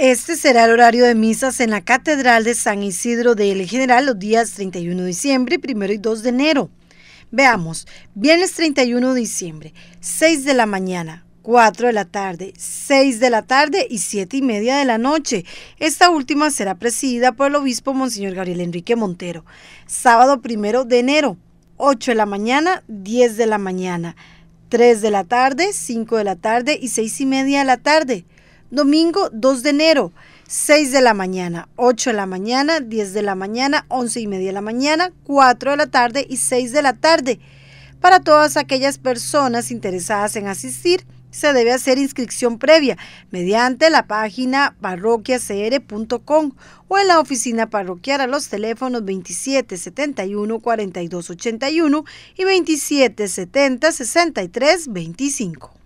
Este será el horario de misas en la Catedral de San Isidro de El General los días 31 de diciembre, 1 y 2 de enero. Veamos, viernes 31 de diciembre, 6 de la mañana, 4 de la tarde, 6 de la tarde y 7 y media de la noche. Esta última será presidida por el obispo Monseñor Gabriel Enrique Montero. Sábado 1 de enero, 8 de la mañana, 10 de la mañana, 3 de la tarde, 5 de la tarde y 6 y media de la tarde. Domingo 2 de enero, 6 de la mañana, 8 de la mañana, 10 de la mañana, 11 y media de la mañana, 4 de la tarde y 6 de la tarde. Para todas aquellas personas interesadas en asistir, se debe hacer inscripción previa mediante la página parroquiacr.com o en la oficina parroquial a los teléfonos 2771 4281 y 2770 6325.